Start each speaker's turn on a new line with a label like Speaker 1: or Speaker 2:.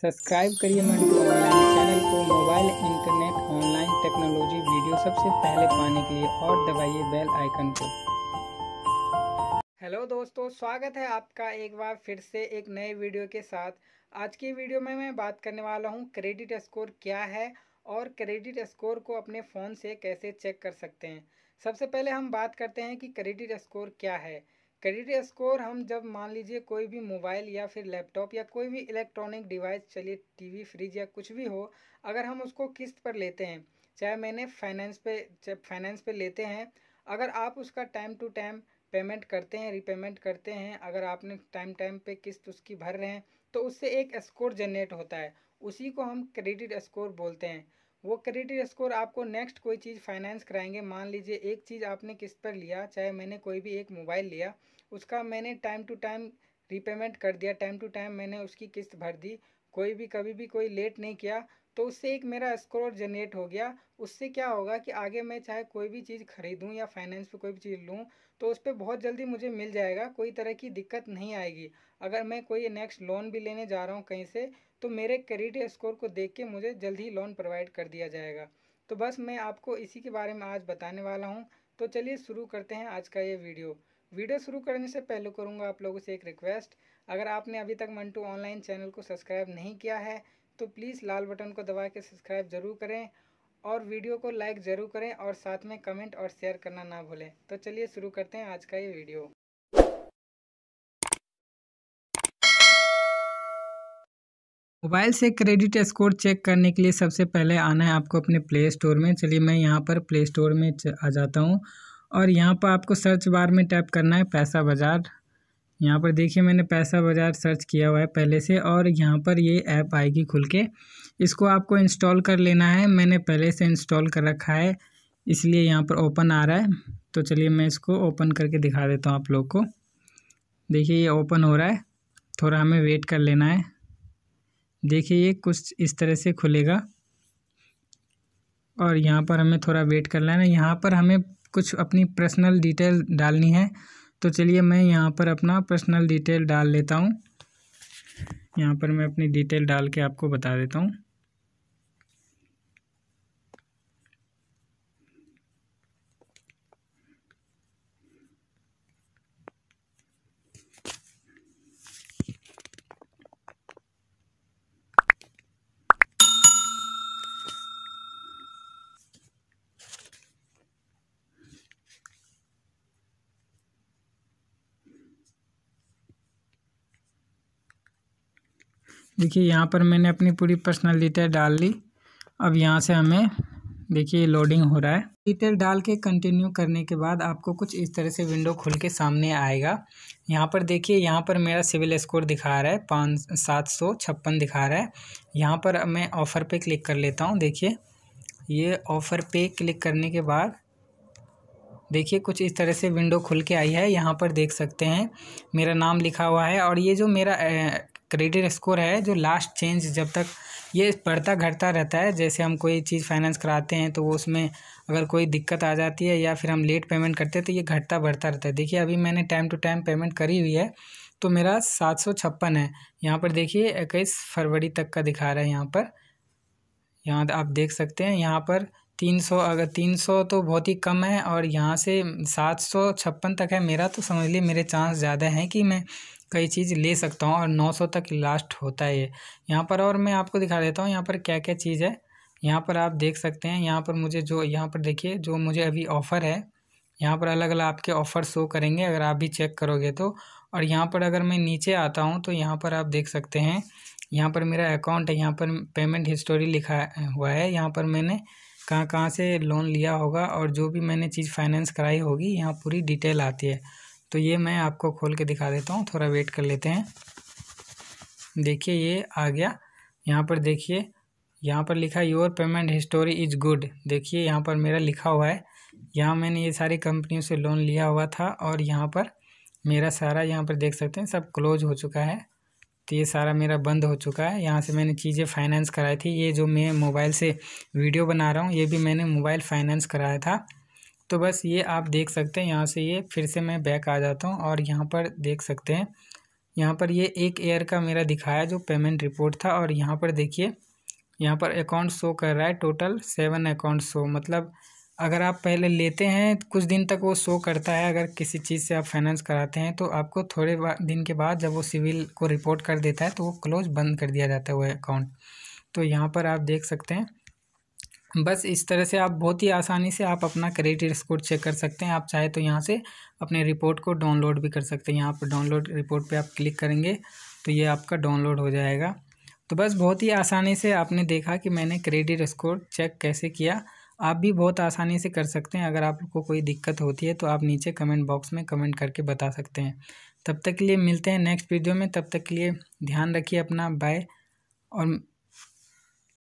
Speaker 1: subscribe करिए Mantu online channel को mobile internet online technology video सबसे पहले पाने के लिए और दबाइए बेल आइकन को हेलो दोस्तों स्वागत है आपका एक बार फिर से एक नए वीडियो के साथ आज की वीडियो में मैं बात करने वाला हूँ क्रेडिट स्कोर क्या है और क्रेडिट स्कोर को अपने फ़ोन से कैसे चेक कर सकते हैं सबसे पहले हम बात करते हैं कि क्रेडिट स्कोर क्या है क्रेडिट स्कोर हम जब मान लीजिए कोई भी मोबाइल या फिर लैपटॉप या कोई भी इलेक्ट्रॉनिक डिवाइस चलिए टीवी फ्रिज या कुछ भी हो अगर हम उसको किस्त पर लेते हैं चाहे मैंने फाइनेंस पे फाइनेंस पे लेते हैं अगर आप उसका टाइम टू टाइम पेमेंट करते हैं रीपेमेंट करते हैं अगर आपने टाइम टाइम पे किस्त उसकी भर रहे हैं तो उससे एक स्कोर जनरेट होता है उसी को हम क्रेडिट स्कोर बोलते हैं वो क्रेडिट स्कोर आपको नेक्स्ट कोई चीज़ फाइनेंस कराएंगे मान लीजिए एक चीज़ आपने किस्त पर लिया चाहे मैंने कोई भी एक मोबाइल लिया उसका मैंने टाइम टू टाइम रिपेमेंट कर दिया टाइम टू टाइम मैंने उसकी किस्त भर दी कोई भी कभी भी कोई लेट नहीं किया तो उससे एक मेरा स्कोर जनरेट हो गया उससे क्या होगा कि आगे मैं चाहे कोई भी चीज़ खरीदूँ या फाइनेंस पर कोई भी चीज़ लूँ तो उस पर बहुत जल्दी मुझे मिल जाएगा कोई तरह की दिक्कत नहीं आएगी अगर मैं कोई नेक्स्ट लोन भी लेने जा रहा हूँ कहीं से तो मेरे क्रेडिट स्कोर को देख के मुझे जल्द ही लोन प्रोवाइड कर दिया जाएगा तो बस मैं आपको इसी के बारे में आज बताने वाला हूँ तो चलिए शुरू करते हैं आज का ये वीडियो वीडियो शुरू करने से पहले करूँगा आप लोगों से एक रिक्वेस्ट अगर आपने अभी तक मंटू ऑनलाइन चैनल को सब्सक्राइब नहीं किया है तो प्लीज़ लाल बटन को दबा के सब्सक्राइब ज़रूर करें और वीडियो को लाइक ज़रूर करें और साथ में कमेंट और शेयर करना ना भूलें तो चलिए शुरू करते हैं आज का ये वीडियो मोबाइल से क्रेडिट स्कोर चेक करने के लिए सबसे पहले आना है आपको अपने प्ले स्टोर में चलिए मैं यहाँ पर प्ले स्टोर में आ जाता हूँ और यहाँ पर आपको सर्च बार में टैप करना है पैसा बाज़ार यहाँ पर देखिए मैंने पैसा बाज़ार सर्च किया हुआ है पहले से और यहाँ पर ये ऐप आएगी खुल के इसको आपको इंस्टॉल कर लेना है मैंने पहले से इंस्टॉल कर रखा है इसलिए यहाँ पर ओपन आ रहा है तो चलिए मैं इसको ओपन करके दिखा देता हूँ आप लोग को देखिए ये ओपन हो रहा है थोड़ा हमें वेट कर लेना है देखिए ये कुछ इस तरह से खुलेगा और यहाँ पर हमें थोड़ा वेट कर है यहाँ पर हमें कुछ अपनी पर्सनल डिटेल डालनी है तो चलिए मैं यहाँ पर अपना पर्सनल डिटेल डाल लेता हूँ यहाँ पर मैं अपनी डिटेल डाल के आपको बता देता हूँ देखिए यहाँ पर मैंने अपनी पूरी पर्सनल डिटेल डाल ली अब यहाँ से हमें देखिए लोडिंग हो रहा है डिटेल डाल के कंटिन्यू करने के बाद आपको कुछ इस तरह से विंडो खुल के सामने आएगा यहाँ पर देखिए यहाँ पर मेरा सिविल स्कोर दिखा रहा है पाँच सात सौ छप्पन दिखा रहा है यहाँ पर मैं ऑफ़र पे क्लिक कर लेता हूँ देखिए ये ऑफ़र पे क्लिक करने के बाद देखिए कुछ इस तरह से विंडो खुल के आई है यहाँ पर देख सकते हैं मेरा नाम लिखा हुआ है और ये जो मेरा क्रेडिट स्कोर है जो लास्ट चेंज जब तक ये बढ़ता घटता रहता है जैसे हम कोई चीज़ फाइनेंस कराते हैं तो वो उसमें अगर कोई दिक्कत आ जाती है या फिर हम लेट पेमेंट करते हैं तो ये घटता बढ़ता रहता है देखिए अभी मैंने टाइम टू टाइम पेमेंट करी हुई है तो मेरा सात सौ छप्पन है यहाँ पर देखिए इक्कीस फरवरी तक का दिखा रहा है यहाँ पर यहाँ आप देख सकते हैं यहाँ पर तीन सौ अगर तीन सौ तो बहुत ही कम है और यहाँ से सात सौ छप्पन तक है मेरा तो समझ लिए मेरे चांस ज़्यादा हैं कि मैं कई चीज़ ले सकता हूँ और नौ सौ तक लास्ट होता है ये यहाँ पर और मैं आपको दिखा देता हूँ यहाँ पर क्या क्या चीज़ है यहाँ पर आप देख सकते हैं यहाँ पर मुझे जो यहाँ पर देखिए जो मुझे अभी ऑफ़र है यहाँ पर अलग अलग आपके ऑफ़र शो करेंगे अगर आप भी चेक करोगे तो और यहाँ पर अगर मैं नीचे आता हूँ तो यहाँ पर आप देख सकते हैं यहाँ पर मेरा अकाउंट है यहाँ पर पेमेंट हिस्टोरी लिखा हुआ है यहाँ पर मैंने कहाँ कहाँ से लोन लिया होगा और जो भी मैंने चीज़ फाइनेंस कराई होगी यहाँ पूरी डिटेल आती है तो ये मैं आपको खोल के दिखा देता हूँ थोड़ा वेट कर लेते हैं देखिए ये आ गया यहाँ पर देखिए यहाँ पर लिखा your payment history is good देखिए यहाँ पर मेरा लिखा हुआ है यहाँ मैंने ये सारी कंपनियों से लोन लिया हुआ था और यहाँ पर मेरा सारा यहाँ पर देख सकते हैं सब क्लोज हो चुका है तो ये सारा मेरा बंद हो चुका है यहाँ से मैंने चीज़ें फाइनेंस कराई थी ये जो मैं मोबाइल से वीडियो बना रहा हूँ ये भी मैंने मोबाइल फाइनेंस कराया था तो बस ये आप देख सकते हैं यहाँ से ये फिर से मैं बैक आ जाता हूँ और यहाँ पर देख सकते हैं यहाँ पर ये एक एयर का मेरा दिखाया जो पेमेंट रिपोर्ट था और यहाँ पर देखिए यहाँ पर अकाउंट शो कर रहा है टोटल सेवन अकाउंट शो मतलब अगर आप पहले लेते हैं कुछ दिन तक वो शो करता है अगर किसी चीज़ से आप फाइनेंस कराते हैं तो आपको थोड़े दिन के बाद जब वो सिविल को रिपोर्ट कर देता है तो वो क्लोज बंद कर दिया जाता है वो अकाउंट तो यहाँ पर आप देख सकते हैं बस इस तरह से आप बहुत ही आसानी से आप अपना क्रेडिट स्कोर चेक कर सकते हैं आप चाहे तो यहाँ से अपने रिपोर्ट को डाउनलोड भी कर सकते हैं यहाँ पर डाउनलोड रिपोर्ट पे आप क्लिक करेंगे तो ये आपका डाउनलोड हो जाएगा तो बस बहुत ही आसानी से आपने देखा कि मैंने क्रेडिट स्कोर चेक कैसे किया आप भी बहुत आसानी से कर सकते हैं अगर आपको कोई दिक्कत होती है तो आप नीचे कमेंट बॉक्स में कमेंट करके बता सकते हैं तब तक के लिए मिलते हैं नेक्स्ट वीडियो में तब तक के लिए ध्यान रखिए अपना बाय और